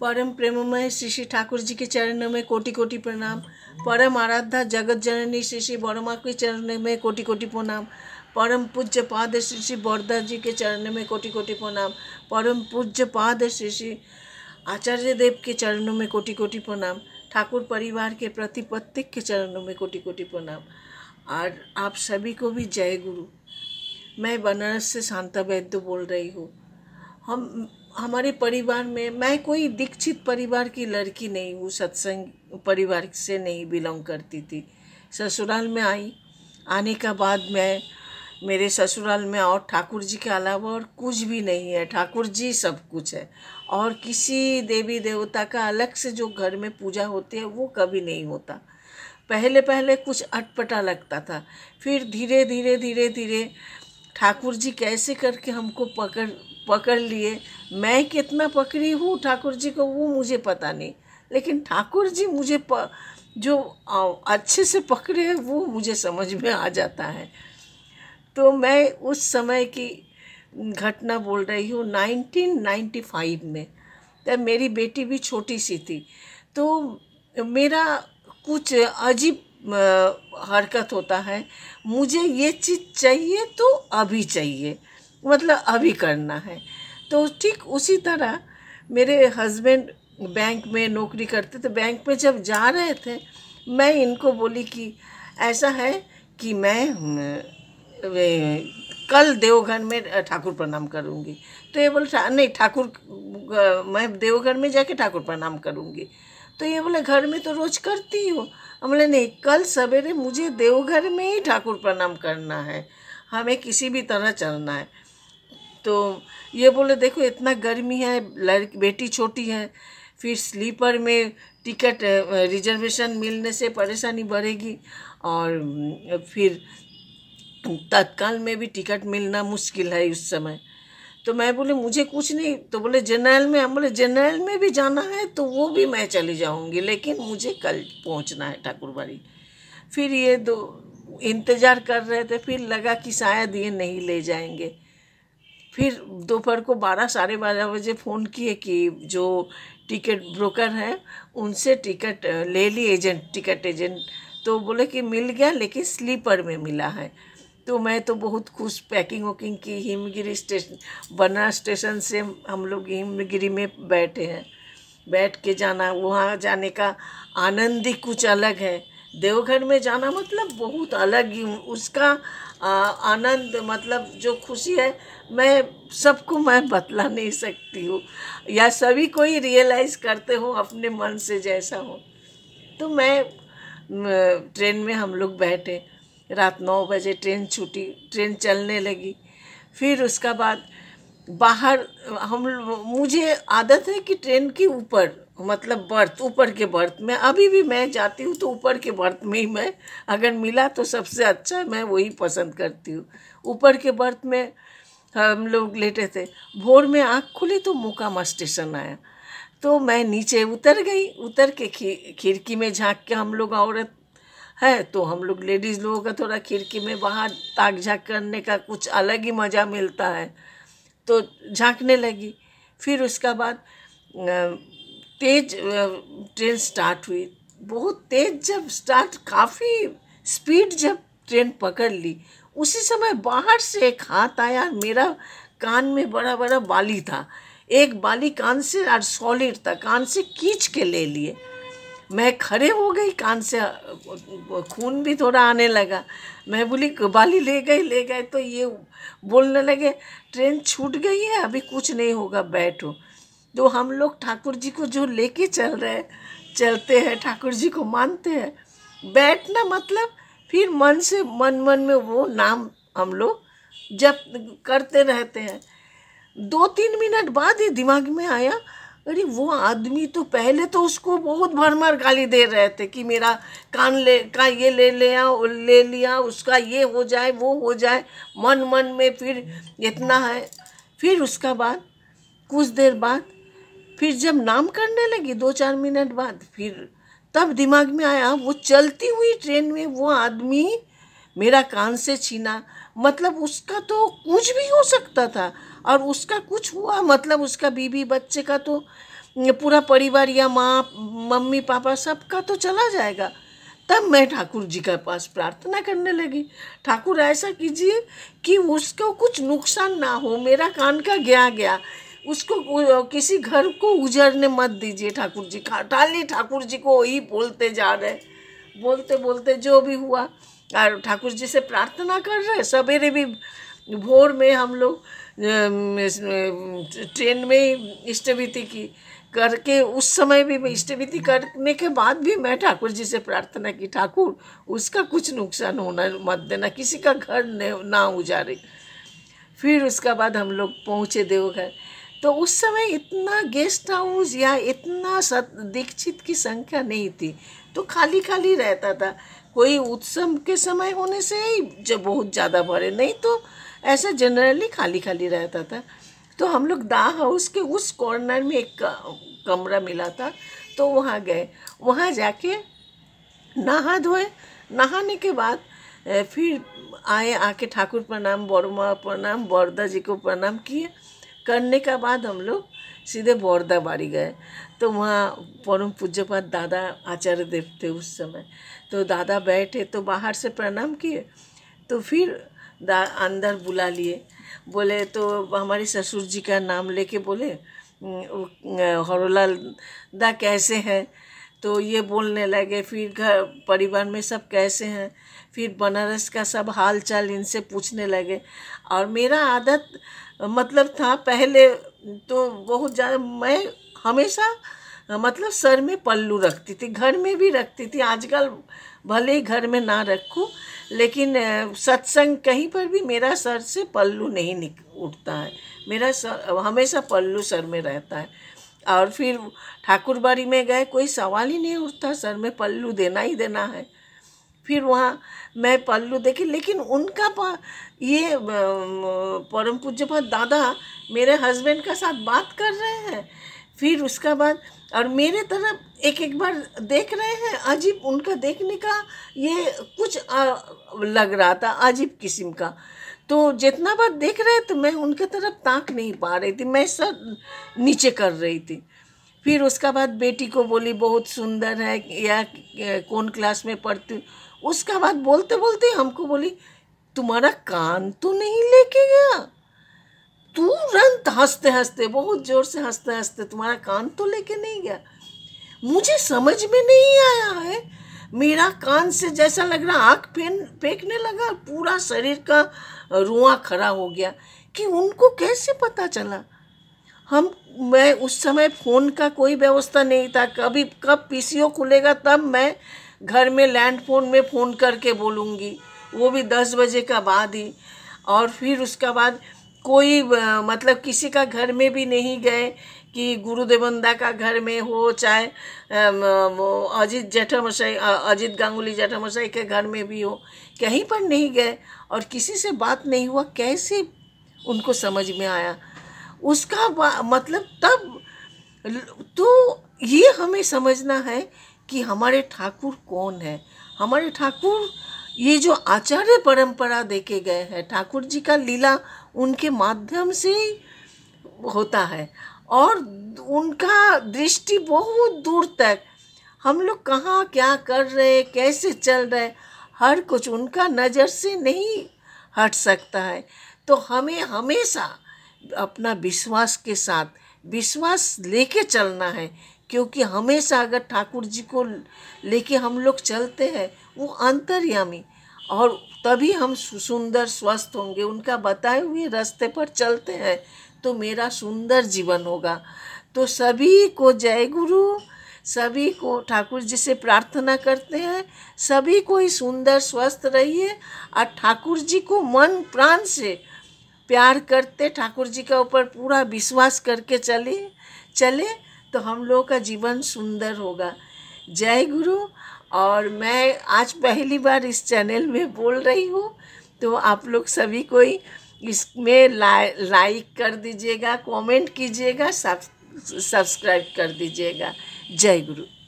परम प्रेममय श्री श्री ठाकुर जी के चरण में कोटि कोटि प्रणाम परम आराध्या जगत जननी श्री श्री वर्मा के चरण में कोटि कोटि प्रणाम परम पूज्य पाद श्री श्री बरदा जी के चरण में कोटि कोटि प्रणाम परम पूज्य पाद श्री श्री आचार्य देव के चरणों में कोटि कोटि प्रणाम ठाकुर परिवार के प्रति प्रत्येक के चरणों में कोटि कोटि प्रणाम और आप सभी को भी जय गुरु मैं बनारस से शांता वैद्य बोल रही हूँ हम हमारे परिवार में मैं कोई दीक्षित परिवार की लड़की नहीं हूँ सत्संग परिवार से नहीं बिलोंग करती थी ससुराल में आई आने का बाद मैं मेरे ससुराल में और ठाकुर जी के अलावा और कुछ भी नहीं है ठाकुर जी सब कुछ है और किसी देवी देवता का अलग से जो घर में पूजा होती है वो कभी नहीं होता पहले पहले कुछ अटपटा लगता था फिर धीरे धीरे धीरे धीरे ठाकुर जी कैसे करके हमको पकड़ पकड़ लिए मैं कितना पकड़ी हूँ ठाकुर जी को वो मुझे पता नहीं लेकिन ठाकुर जी मुझे प, जो अच्छे से पकड़े हैं वो मुझे समझ में आ जाता है तो मैं उस समय की घटना बोल रही हूँ 1995 में तब मेरी बेटी भी छोटी सी थी तो मेरा कुछ अजीब हरकत होता है मुझे ये चीज़ चाहिए तो अभी चाहिए मतलब अभी करना है तो ठीक उसी तरह मेरे हस्बैंड बैंक में नौकरी करते थे बैंक में जब जा रहे थे मैं इनको बोली कि ऐसा है कि मैं कल देवघर में ठाकुर प्रणाम करूँगी तो ये बोल नहीं ठाकुर मैं देवघर में जाके ठाकुर प्रणाम करूँगी तो ये बोले घर में तो रोज़ करती हूँ बोले नहीं कल सवेरे मुझे देवघर में ही ठाकुर प्रणाम करना है हमें किसी भी तरह चलना है तो ये बोले देखो इतना गर्मी है लड़की बेटी छोटी है फिर स्लीपर में टिकट रिजर्वेशन मिलने से परेशानी बढ़ेगी और फिर तत्काल में भी टिकट मिलना मुश्किल है उस समय तो मैं बोले मुझे कुछ नहीं तो बोले जनरल में हम बोले जनरल में भी जाना है तो वो भी मैं चली जाऊँगी लेकिन मुझे कल पहुँचना है ठाकुरबाड़ी फिर ये दो इंतज़ार कर रहे थे फिर लगा कि शायद ये नहीं ले जाएंगे फिर दोपहर को बारह साढ़े बारह बजे फ़ोन किए कि जो टिकट ब्रोकर है उनसे टिकट ले ली एजेंट टिकट एजेंट तो बोले कि मिल गया लेकिन स्लीपर में मिला है तो मैं तो बहुत खुश पैकिंग वैकिंग की हिमगिरी स्टेशन बना स्टेशन से हम लोग हिमगिरी में बैठे हैं बैठ के जाना वहाँ जाने का आनंद ही कुछ अलग है देवघर में जाना मतलब बहुत अलग ही उसका आनंद मतलब जो खुशी है मैं सबको मैं बतला नहीं सकती हूँ या सभी को ही रियलाइज़ करते हो अपने मन से जैसा हो तो मैं ट्रेन में हम लोग बैठे रात नौ बजे ट्रेन छूटी ट्रेन चलने लगी फिर उसका बाद बाहर हम मुझे आदत है कि ट्रेन के ऊपर मतलब बर्थ ऊपर के बर्थ में अभी भी मैं जाती हूँ तो ऊपर के बर्थ में ही मैं अगर मिला तो सबसे अच्छा मैं वही पसंद करती हूँ ऊपर के बर्थ में हम लोग लेटे थे भोर में आँख खुली तो मोकामा स्टेशन आया तो मैं नीचे उतर गई उतर के खिड़की में झाँक के हम लोग औरत है तो हम लोग लेडीज़ लोगों का थोड़ा खिड़की में बाहर ताक झाँक करने का कुछ अलग ही मज़ा मिलता है तो झांकने लगी फिर उसका बाद तेज ट्रेन स्टार्ट हुई बहुत तेज जब स्टार्ट काफ़ी स्पीड जब ट्रेन पकड़ ली उसी समय बाहर से एक हाथ आया मेरा कान में बड़ा बड़ा बाली था एक बाली कान से और सॉलिड था कान से खींच के ले लिए मैं खड़े हो गई कान से खून भी थोड़ा आने लगा मैं बोली बाली ले गए ले गए तो ये बोलने लगे ट्रेन छूट गई है अभी कुछ नहीं होगा बैठो तो हम लोग ठाकुर जी को जो लेके चल रहे चलते हैं ठाकुर जी को मानते हैं बैठना मतलब फिर मन से मन मन में वो नाम हम लोग जब करते रहते हैं दो तीन मिनट बाद ही दिमाग में आया अरे वो आदमी तो पहले तो उसको बहुत भर भर गाली दे रहे थे कि मेरा कान ले का ये ले लिया ले लिया उसका ये हो जाए वो हो जाए मन मन में फिर इतना है फिर उसका बाद कुछ देर बाद फिर जब नाम करने लगी दो चार मिनट बाद फिर तब दिमाग में आया वो चलती हुई ट्रेन में वो आदमी मेरा कान से छीना मतलब उसका तो कुछ भी हो सकता था और उसका कुछ हुआ मतलब उसका बीबी बच्चे का तो पूरा परिवार या माँ मम्मी पापा सबका तो चला जाएगा तब मैं ठाकुर जी के पास प्रार्थना करने लगी ठाकुर ऐसा कीजिए कि उसको कुछ नुकसान ना हो मेरा कान का गया गया उसको किसी घर को उजड़ने मत दीजिए ठाकुर जी खाली ठाकुर जी को ही बोलते जा रहे बोलते बोलते जो भी हुआ और ठाकुर जी से प्रार्थना कर रहे सवेरे भी भोर में हम लोग ट्रेन में ही इष्टविति की करके उस समय भी मैं इष्टविति करने के बाद भी मैं ठाकुर जी से प्रार्थना की ठाकुर उसका कुछ नुकसान होना मत देना किसी का घर ना उजारे फिर उसका बाद हम लोग पहुँचे देवघर तो उस समय इतना गेस्ट हाउस या इतना सत दीक्षित की संख्या नहीं थी तो खाली खाली रहता था कोई उत्सव के समय होने से ही जब बहुत ज़्यादा भरे नहीं तो ऐसा जनरली खाली खाली रहता था तो हम लोग दा हाउस के उस कॉर्नर में एक कमरा मिला था तो वहाँ गए वहाँ जाके नहा धोए नहाने के बाद फिर आए आके ठाकुर प्रणाम बड़मा प्रणाम बरदा जी को प्रणाम किए करने का बाद हम लोग सीधे बौरदा बाड़ी गए तो वहाँ परम पाठ दादा आचार्य देव थे उस समय तो दादा बैठे तो बाहर से प्रणाम किए तो फिर दा अंदर बुला लिए बोले तो हमारे ससुर जी का नाम लेके बोले हरोलाल दा कैसे हैं तो ये बोलने लगे फिर घर परिवार में सब कैसे हैं फिर बनारस का सब हाल चाल इनसे पूछने लगे और मेरा आदत मतलब था पहले तो बहुत ज़्यादा मैं हमेशा मतलब सर में पल्लू रखती थी घर में भी रखती थी आजकल भले ही घर में ना रखूं लेकिन सत्संग कहीं पर भी मेरा सर से पल्लू नहीं निक उठता है मेरा सर हमेशा पल्लू सर में रहता है और फिर ठाकुरबाड़ी में गए कोई सवाल ही नहीं उठता सर में पल्लू देना ही देना है फिर वहाँ मैं पल्लू देखी लेकिन उनका पा, ये परम पूज्य दादा मेरे हस्बैंड का साथ बात कर रहे हैं फिर उसका बाद और मेरे तरफ एक एक बार देख रहे हैं अजीब उनका देखने का ये कुछ आ, लग रहा था अजीब किस्म का तो जितना बार देख रहे थे तो मैं उनके तरफ ताक नहीं पा रही थी मैं सर नीचे कर रही थी फिर उसका बाद बेटी को बोली बहुत सुंदर है या कौन क्लास में पढ़ती उसका बाद बोलते बोलते हमको बोली तुम्हारा कान तो नहीं लेके गया तुरंत हंसते हंसते बहुत जोर से हंसते हंसते तुम्हारा कान तो लेके नहीं गया मुझे समझ में नहीं आया है मेरा कान से जैसा लग रहा आँख फेन फेंकने लगा पूरा शरीर का रुआ खड़ा हो गया कि उनको कैसे पता चला हम मैं उस समय फ़ोन का कोई व्यवस्था नहीं था कभी कब पीसीओ खुलेगा तब मैं घर में लैंड फोन में फ़ोन करके बोलूँगी वो भी दस बजे का बाद ही और फिर उसका बाद कोई मतलब किसी का घर में भी नहीं गए कि गुरुदेवंदा का घर में हो चाहे अजीत जेठा मसाई अजीत गांगुली जेठा मसाई के घर में भी हो कहीं पर नहीं गए और किसी से बात नहीं हुआ कैसे उनको समझ में आया उसका मतलब तब तो ये हमें समझना है कि हमारे ठाकुर कौन है हमारे ठाकुर ये जो आचार्य परंपरा देखे गए हैं ठाकुर जी का लीला उनके माध्यम से होता है और उनका दृष्टि बहुत दूर तक हम लोग कहाँ क्या कर रहे कैसे चल रहे हर कुछ उनका नज़र से नहीं हट सकता है तो हमें हमेशा अपना विश्वास के साथ विश्वास लेके चलना है क्योंकि हमेशा अगर ठाकुर जी को लेके हम लोग चलते हैं वो अंतर्यामी और तभी हम सुंदर स्वस्थ होंगे उनका बताए हुए रास्ते पर चलते हैं तो मेरा सुंदर जीवन होगा तो सभी को जय गुरु सभी को ठाकुर जी से प्रार्थना करते हैं सभी को ही सुंदर स्वस्थ रहिए और ठाकुर जी को मन प्राण से प्यार करते ठाकुर जी के ऊपर पूरा विश्वास करके चले चले तो हम लोगों का जीवन सुंदर होगा जय गुरु और मैं आज पहली बार इस चैनल में बोल रही हूँ तो आप लोग सभी कोई इसमें ला, लाइक कर दीजिएगा कमेंट कीजिएगा सब सब्सक्राइब कर दीजिएगा जय गुरु